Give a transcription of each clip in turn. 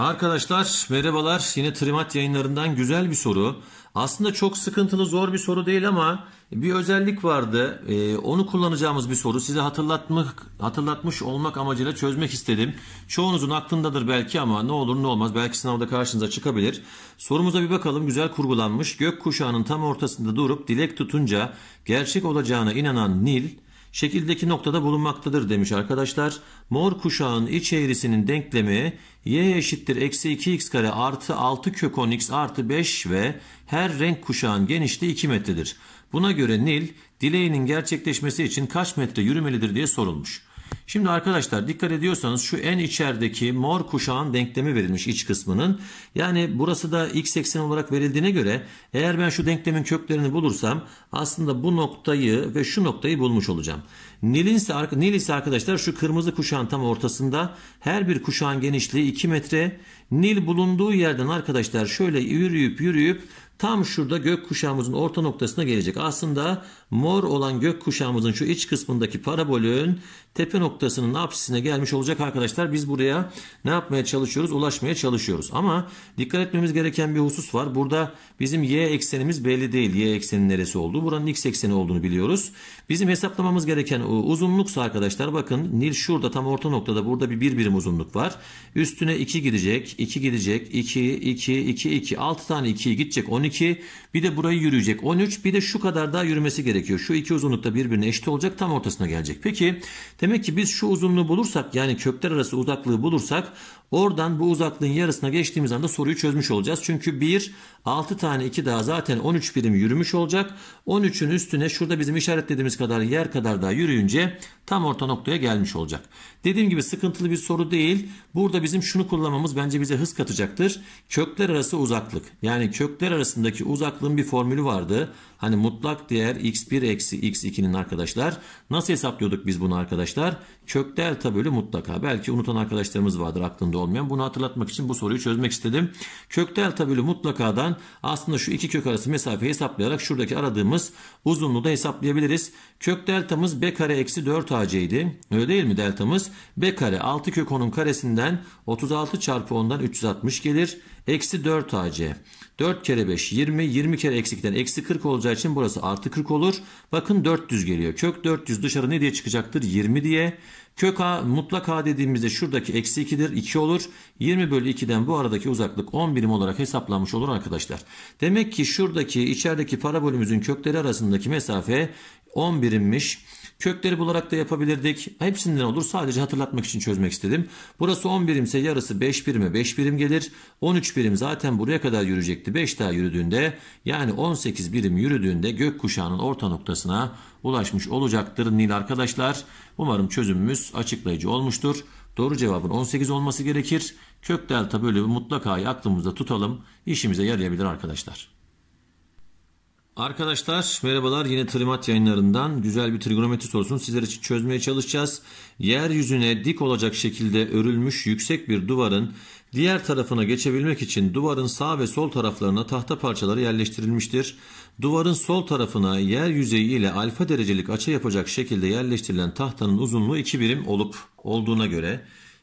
Arkadaşlar merhabalar yine Trimat yayınlarından güzel bir soru. Aslında çok sıkıntılı zor bir soru değil ama bir özellik vardı. Ee, onu kullanacağımız bir soru. Size hatırlatmak, hatırlatmış olmak amacıyla çözmek istedim. Çoğunuzun aklındadır belki ama ne olur ne olmaz belki sınavda karşınıza çıkabilir. Sorumuza bir bakalım güzel kurgulanmış. Gök kuşağının tam ortasında durup dilek tutunca gerçek olacağına inanan Nil şekildeki noktada bulunmaktadır demiş arkadaşlar. Mor kuşağın iç eğrisinin denklemi y eşittir eksi 2x kare artı 6 kök 10x artı 5 ve her renk kuşağın genişliği 2 metredir. Buna göre Nil dileğinin gerçekleşmesi için kaç metre yürümelidir diye sorulmuş. Şimdi arkadaşlar dikkat ediyorsanız şu en içerideki mor kuşağın denklemi verilmiş iç kısmının. Yani burası da x eksen olarak verildiğine göre eğer ben şu denklemin köklerini bulursam aslında bu noktayı ve şu noktayı bulmuş olacağım. Nil'in ise, ise arkadaşlar şu kırmızı kuşağın tam ortasında her bir kuşağın genişliği 2 metre. Nil bulunduğu yerden arkadaşlar şöyle yürüyüp yürüyüp tam şurada gök kuşağımızın orta noktasına gelecek. Aslında mor olan gök kuşağımızın şu iç kısmındaki parabolün tepe noktasının apsisine gelmiş olacak arkadaşlar. Biz buraya ne yapmaya çalışıyoruz? Ulaşmaya çalışıyoruz. Ama dikkat etmemiz gereken bir husus var. Burada bizim y eksenimiz belli değil. Y ekseni neresi olduğu. Buranın x ekseni olduğunu biliyoruz. Bizim hesaplamamız gereken uzunluksa arkadaşlar bakın Nil şurada tam orta noktada burada bir, bir birim uzunluk var. Üstüne 2 gidecek. 2 gidecek. 2, 2, 2, 2. 6 tane 2'ye gidecek. 12 12 bir de burayı yürüyecek 13 bir de şu kadar daha yürümesi gerekiyor. Şu iki uzunlukta birbirine eşit olacak tam ortasına gelecek. Peki demek ki biz şu uzunluğu bulursak yani kökler arası uzaklığı bulursak Oradan bu uzaklığın yarısına geçtiğimiz anda soruyu çözmüş olacağız. Çünkü 1, 6 tane 2 daha zaten 13 birim yürümüş olacak. 13'ün üstüne şurada bizim işaretlediğimiz kadar yer kadar daha yürüyünce tam orta noktaya gelmiş olacak. Dediğim gibi sıkıntılı bir soru değil. Burada bizim şunu kullanmamız bence bize hız katacaktır. Kökler arası uzaklık. Yani kökler arasındaki uzaklığın bir formülü vardı. Hani mutlak değer x1 eksi x2'nin arkadaşlar. Nasıl hesaplıyorduk biz bunu arkadaşlar? Kök delta bölü mutlaka. Belki unutan arkadaşlarımız vardır aklında olmayan. Bunu hatırlatmak için bu soruyu çözmek istedim. Kök delta bölü mutlakadan aslında şu iki kök arası mesafeyi hesaplayarak şuradaki aradığımız uzunluğu da hesaplayabiliriz. Kök deltamız b kare eksi 4 ac idi. Öyle değil mi deltamız? b kare 6 kök 10'un karesinden 36 çarpı 10'dan 360 gelir. Eksi 4 ac. 4 kere 5 20. 20 kere eksikten eksi 40 olacağı için burası artı 40 olur. Bakın 400 geliyor. Kök 400 dışarı ne diye çıkacaktır? 20 diye. Kök A mutlak A dediğimizde şuradaki eksi 2'dir. 2 olur. 20 bölü 2'den bu aradaki uzaklık 10 birim olarak hesaplanmış olur arkadaşlar. Demek ki şuradaki içerideki parabolümüzün kökleri arasındaki mesafe 10 birimmiş. Kökleri bularak da yapabilirdik. Hepsinden olur. Sadece hatırlatmak için çözmek istedim. Burası 10 birimse yarısı 5 birime 5 birim gelir. 13 birim zaten buraya kadar yürüyecekti. 5 daha yürüdüğünde yani 18 birim yürüdüğünde gökkuşağının orta noktasına ulaşmış olacaktır Nil arkadaşlar. Umarım çözümümüz açıklayıcı olmuştur. Doğru cevabın 18 olması gerekir. Kök delta bölümü mutlaka aklımızda tutalım. İşimize yarayabilir arkadaşlar. Arkadaşlar merhabalar yine trimat yayınlarından güzel bir trigonometri sorusunu sizler için çözmeye çalışacağız. Yeryüzüne dik olacak şekilde örülmüş yüksek bir duvarın diğer tarafına geçebilmek için duvarın sağ ve sol taraflarına tahta parçaları yerleştirilmiştir. Duvarın sol tarafına yer yüzeyi ile alfa derecelik açı yapacak şekilde yerleştirilen tahtanın uzunluğu 2 birim olup olduğuna göre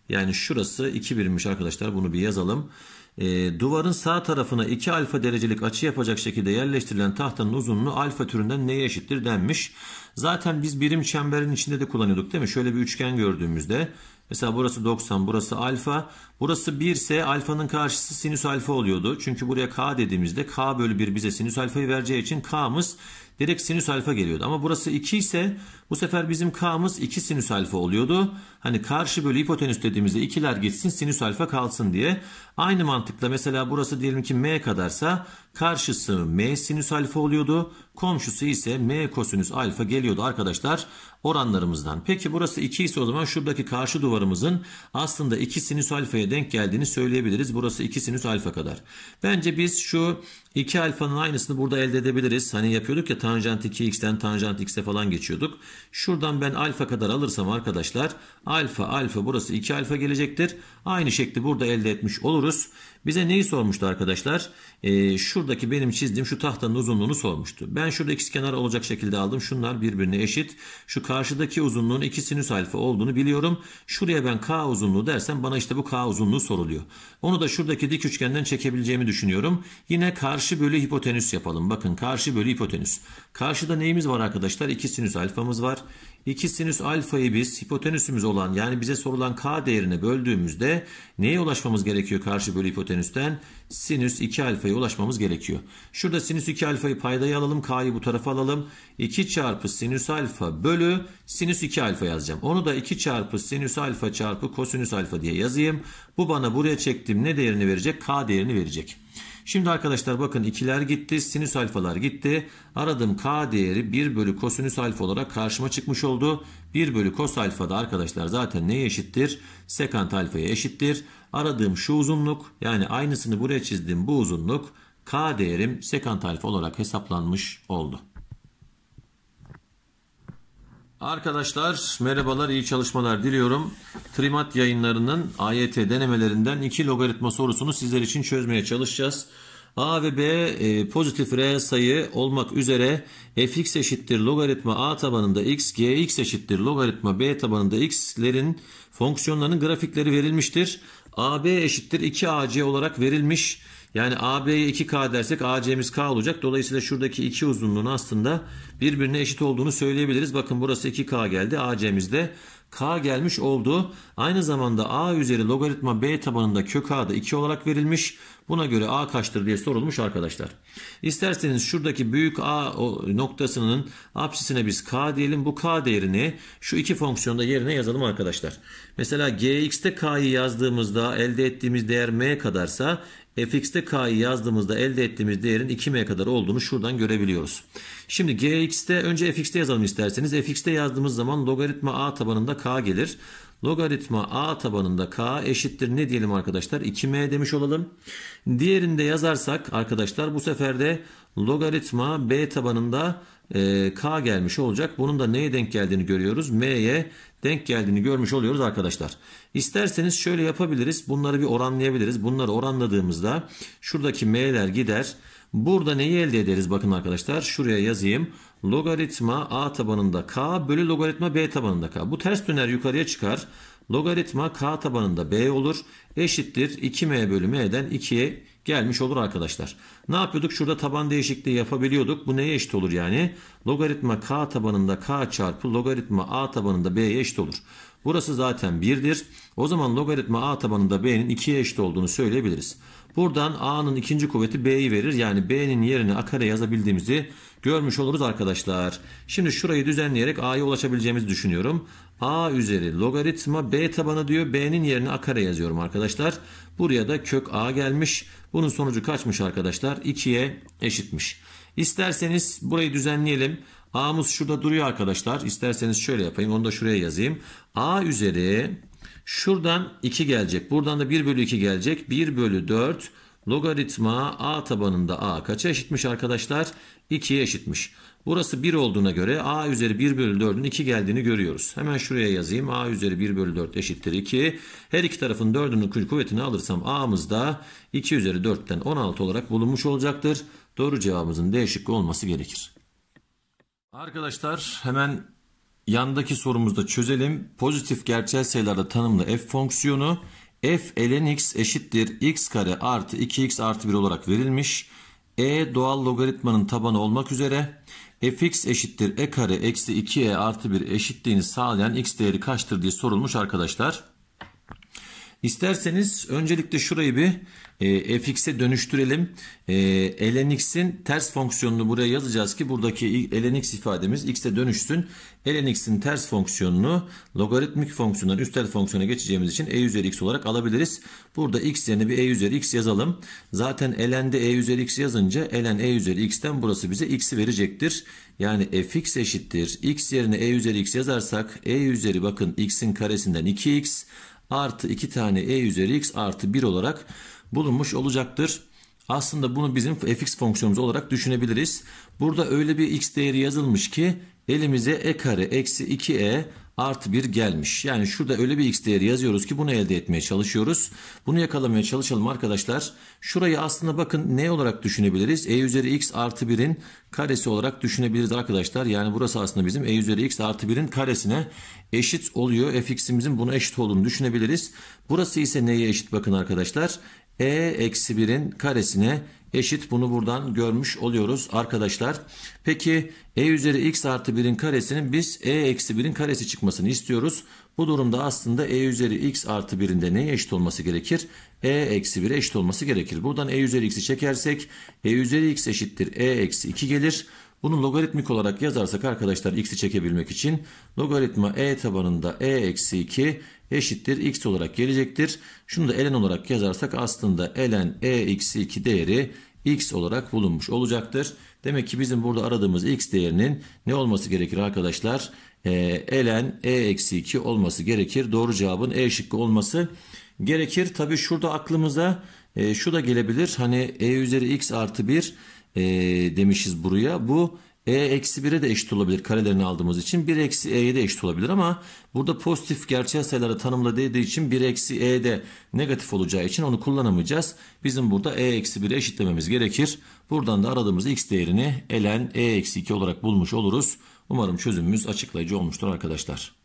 yani şurası 2 birimmiş arkadaşlar bunu bir yazalım. E, duvarın sağ tarafına 2 alfa derecelik açı yapacak şekilde yerleştirilen tahtanın uzunluğu alfa türünden neye eşittir denmiş. Zaten biz birim çemberin içinde de kullanıyorduk değil mi? Şöyle bir üçgen gördüğümüzde Mesela burası 90, burası alfa. Burası 1 ise alfanın karşısı sinüs alfa oluyordu. Çünkü buraya k dediğimizde k bölü 1 bize sinüs alfayı vereceği için k'mız direkt sinüs alfa geliyordu. Ama burası 2 ise bu sefer bizim k'mız 2 sinüs alfa oluyordu. Hani karşı bölü hipotenüs dediğimizde 2'ler gitsin sinüs alfa kalsın diye. Aynı mantıkla mesela burası diyelim ki m kadarsa Karşısı m sinüs alfa oluyordu. Komşusu ise m kosinüs alfa geliyordu arkadaşlar oranlarımızdan. Peki burası 2 ise o zaman şuradaki karşı duvarımızın aslında 2 sinüs alfaya denk geldiğini söyleyebiliriz. Burası 2 sinüs alfa kadar. Bence biz şu 2 alfanın aynısını burada elde edebiliriz. Hani yapıyorduk ya tanjant 2x'ten tanjant x'e falan geçiyorduk. Şuradan ben alfa kadar alırsam arkadaşlar alfa alfa burası 2 alfa gelecektir. Aynı şekli burada elde etmiş oluruz. Bize neyi sormuştu arkadaşlar? E, şuradaki benim çizdiğim şu tahtanın uzunluğunu sormuştu. Ben şurada ikisi kenar olacak şekilde aldım. Şunlar birbirine eşit. Şu karşıdaki uzunluğun iki sinüs alfa olduğunu biliyorum. Şuraya ben k uzunluğu dersem bana işte bu k uzunluğu soruluyor. Onu da şuradaki dik üçgenden çekebileceğimi düşünüyorum. Yine karşı bölü hipotenüs yapalım. Bakın karşı bölü hipotenüs. Karşıda neyimiz var arkadaşlar? İki sinüs alfamız var. 2 sinüs alfayı biz hipotenüsümüz olan yani bize sorulan k değerine böldüğümüzde neye ulaşmamız gerekiyor karşı bölü hipotenüsten? Sinüs 2 alfaya ulaşmamız gerekiyor. Şurada sinüs 2 alfayı paydaya alalım. K'yı bu tarafa alalım. 2 çarpı sinüs alfa bölü sinüs 2 alfa yazacağım. Onu da 2 çarpı sinüs alfa çarpı kosinüs alfa diye yazayım. Bu bana buraya çektiğim ne değerini verecek? K değerini verecek. Şimdi arkadaşlar bakın ikiler gitti. Sinüs alfalar gitti. Aradığım k değeri 1 bölü kosinüs alfa olarak karşıma çıkmış oldu. 1 bölü kos alfa da arkadaşlar zaten neye eşittir? Sekant alfaya eşittir. Aradığım şu uzunluk yani aynısını buraya çizdiğim bu uzunluk k değerim sekant alfa olarak hesaplanmış oldu. Arkadaşlar merhabalar iyi çalışmalar diliyorum. Trimat yayınlarının AYT denemelerinden iki logaritma sorusunu sizler için çözmeye çalışacağız. A ve B e, pozitif reel sayı olmak üzere fx eşittir logaritma a tabanında x, gx eşittir logaritma b tabanında x'lerin fonksiyonlarının grafikleri verilmiştir. AB eşittir 2ac olarak verilmiş. Yani AB'ye 2K dersek AC'miz K olacak. Dolayısıyla şuradaki iki uzunluğun aslında birbirine eşit olduğunu söyleyebiliriz. Bakın burası 2K geldi. AC'miz de K gelmiş oldu. Aynı zamanda A üzeri logaritma B tabanında kök A da 2 olarak verilmiş. Buna göre A kaçtır diye sorulmuş arkadaşlar. İsterseniz şuradaki büyük A noktasının apsisine biz K diyelim. Bu K değerini şu iki fonksiyonda yerine yazalım arkadaşlar. Mesela GX'te K'yı yazdığımızda elde ettiğimiz değer M kadarsa fx'te k'yı yazdığımızda elde ettiğimiz değerin 2m kadar olduğunu şuradan görebiliyoruz. Şimdi gx'te önce fx'te yazalım isterseniz. fx'te yazdığımız zaman logaritma a tabanında k gelir. Logaritma a tabanında k eşittir ne diyelim arkadaşlar? 2m demiş olalım. Diğerinde yazarsak arkadaşlar bu sefer de logaritma b tabanında e, K gelmiş olacak. Bunun da neye denk geldiğini görüyoruz. M'ye denk geldiğini görmüş oluyoruz arkadaşlar. İsterseniz şöyle yapabiliriz. Bunları bir oranlayabiliriz. Bunları oranladığımızda şuradaki M'ler gider. Burada neyi elde ederiz? Bakın arkadaşlar şuraya yazayım. Logaritma A tabanında K bölü logaritma B tabanında K. Bu ters döner yukarıya çıkar. Logaritma K tabanında B olur. Eşittir 2M bölü M'den 2'ye gelmiş olur arkadaşlar. Ne yapıyorduk? Şurada taban değişikliği yapabiliyorduk. Bu neye eşit olur yani? Logaritma k tabanında k çarpı logaritma a tabanında b'ye eşit olur. Burası zaten 1'dir. O zaman logaritma a tabanında b'nin 2'ye eşit olduğunu söyleyebiliriz. Buradan a'nın ikinci kuvveti b'yi verir. Yani b'nin yerine a kare yazabildiğimizi görmüş oluruz arkadaşlar. Şimdi şurayı düzenleyerek a'ya ulaşabileceğimizi düşünüyorum. a üzeri logaritma b tabanı diyor. b'nin yerine a kare yazıyorum arkadaşlar. Buraya da kök a gelmiş. Bunun sonucu kaçmış arkadaşlar? 2'ye eşitmiş. İsterseniz burayı düzenleyelim. A'mız şurada duruyor arkadaşlar. İsterseniz şöyle yapayım. Onu da şuraya yazayım. A üzeri şuradan 2 gelecek. Buradan da 1 bölü 2 gelecek. 1 bölü 4 logaritma A tabanında A kaça eşitmiş arkadaşlar? 2'ye eşitmiş. Burası 1 olduğuna göre A üzeri 1 bölü 4'ün 2 geldiğini görüyoruz. Hemen şuraya yazayım. A üzeri 1 bölü 4 eşittir 2. Her iki tarafın 4'ünün kuvvetini alırsam A'mız da 2 üzeri 4'ten 16 olarak bulunmuş olacaktır. Doğru cevabımızın değişik olması gerekir. Arkadaşlar hemen yandaki sorumuzda çözelim. Pozitif gerçel sayılarda tanımlı f fonksiyonu f ln x eşittir x kare artı 2x artı 1 olarak verilmiş. e doğal logaritmanın tabanı olmak üzere fx eşittir e kare eksi 2e artı 1 eşitliğini sağlayan x değeri kaçtır diye sorulmuş arkadaşlar. İsterseniz öncelikle şurayı bir e, fx'e dönüştürelim. E, lnx'in ters fonksiyonunu buraya yazacağız ki buradaki lnx ifademiz x'e dönüşsün. lnx'in ters fonksiyonunu logaritmik fonksiyondan üstel fonksiyona geçeceğimiz için e üzeri x olarak alabiliriz. Burada x yerine bir e üzeri x yazalım. Zaten ln'de e üzeri x yazınca ln e üzeri x'ten burası bize x'i verecektir. Yani fx eşittir. x yerine e üzeri x yazarsak e üzeri bakın x'in karesinden 2x artı 2 tane e üzeri x artı 1 olarak bulunmuş olacaktır. Aslında bunu bizim fx fonksiyonumuz olarak düşünebiliriz. Burada öyle bir x değeri yazılmış ki elimize e kare eksi 2e artı 1 gelmiş. Yani şurada öyle bir x değeri yazıyoruz ki bunu elde etmeye çalışıyoruz. Bunu yakalamaya çalışalım arkadaşlar. Şurayı aslında bakın ne olarak düşünebiliriz? e üzeri x artı 1'in karesi olarak düşünebiliriz arkadaşlar. Yani burası aslında bizim e üzeri x artı 1'in karesine eşit oluyor. fx'imizin buna eşit olduğunu düşünebiliriz. Burası ise neye eşit bakın arkadaşlar? e eksi 1'in karesine eşit eşit bunu buradan görmüş oluyoruz arkadaşlar. Peki e üzeri x artı 1'in karesinin biz e eksi 1'in karesi çıkmasını istiyoruz. Bu durumda aslında e üzeri x artı 1'in de neye eşit olması gerekir? e eksi 1'e eşit olması gerekir. Buradan e üzeri x'i çekersek e üzeri x eşittir e eksi 2 gelir. Bunu logaritmik olarak yazarsak arkadaşlar x'i çekebilmek için logaritma e tabanında e eksi 2 eşittir x olarak gelecektir. Şunu da ln olarak yazarsak aslında ln e eksi 2 değeri x olarak bulunmuş olacaktır. Demek ki bizim burada aradığımız x değerinin ne olması gerekir arkadaşlar? E, ln e eksi 2 olması gerekir. Doğru cevabın e şıkkı olması gerekir. Tabi şurada aklımıza e, şu da gelebilir. Hani e üzeri x artı 1 e, demişiz buraya. Bu e eksi 1'e de eşit olabilir karelerini aldığımız için. 1 eksi e'ye de eşit olabilir ama burada pozitif gerçel sayıları tanımla dediği için 1 eksi e de negatif olacağı için onu kullanamayacağız. Bizim burada e eksi 1'e eşitlememiz gerekir. Buradan da aradığımız x değerini elen e eksi 2 olarak bulmuş oluruz. Umarım çözümümüz açıklayıcı olmuştur arkadaşlar.